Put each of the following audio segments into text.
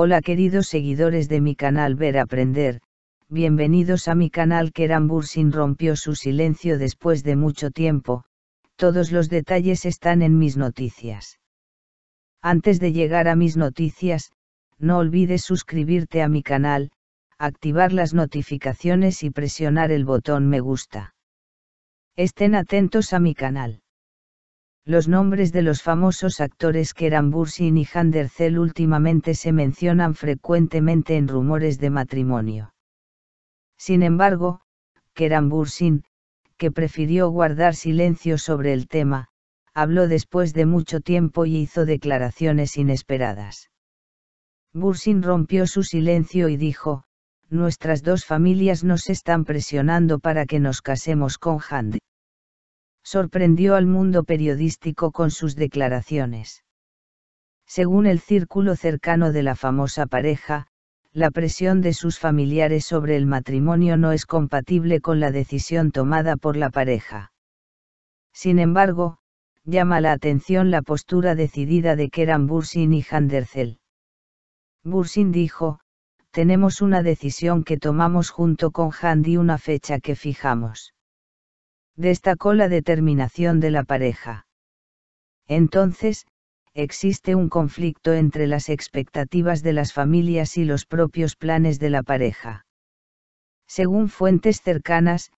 Hola queridos seguidores de mi canal Ver Aprender, bienvenidos a mi canal Kerambursin sin rompió su silencio después de mucho tiempo, todos los detalles están en mis noticias. Antes de llegar a mis noticias, no olvides suscribirte a mi canal, activar las notificaciones y presionar el botón me gusta. Estén atentos a mi canal. Los nombres de los famosos actores Keran Bursin y Handercel últimamente se mencionan frecuentemente en rumores de matrimonio. Sin embargo, Keran Bursin, que prefirió guardar silencio sobre el tema, habló después de mucho tiempo y hizo declaraciones inesperadas. Bursin rompió su silencio y dijo, nuestras dos familias nos están presionando para que nos casemos con Hande sorprendió al mundo periodístico con sus declaraciones. Según el círculo cercano de la famosa pareja, la presión de sus familiares sobre el matrimonio no es compatible con la decisión tomada por la pareja. Sin embargo, llama la atención la postura decidida de Keran Bursin y Handerzel. Bursin dijo, tenemos una decisión que tomamos junto con y una fecha que fijamos destacó la determinación de la pareja. Entonces, existe un conflicto entre las expectativas de las familias y los propios planes de la pareja. Según fuentes cercanas,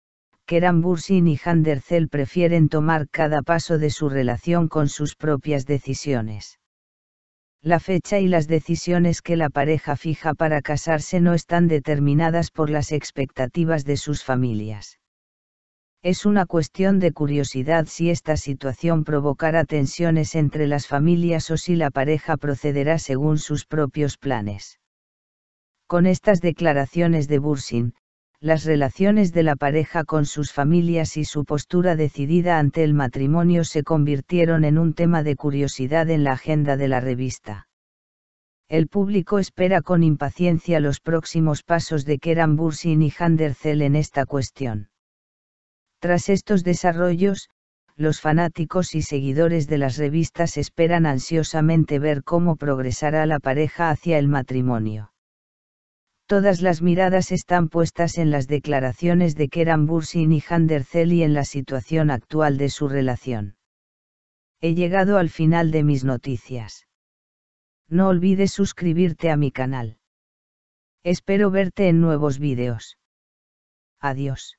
Keran Bursin y Handercel prefieren tomar cada paso de su relación con sus propias decisiones. La fecha y las decisiones que la pareja fija para casarse no están determinadas por las expectativas de sus familias. Es una cuestión de curiosidad si esta situación provocará tensiones entre las familias o si la pareja procederá según sus propios planes. Con estas declaraciones de Bursin, las relaciones de la pareja con sus familias y su postura decidida ante el matrimonio se convirtieron en un tema de curiosidad en la agenda de la revista. El público espera con impaciencia los próximos pasos de Keran Bursin y Handercel en esta cuestión. Tras estos desarrollos, los fanáticos y seguidores de las revistas esperan ansiosamente ver cómo progresará la pareja hacia el matrimonio. Todas las miradas están puestas en las declaraciones de Keran Bursin y Hander y en la situación actual de su relación. He llegado al final de mis noticias. No olvides suscribirte a mi canal. Espero verte en nuevos vídeos. Adiós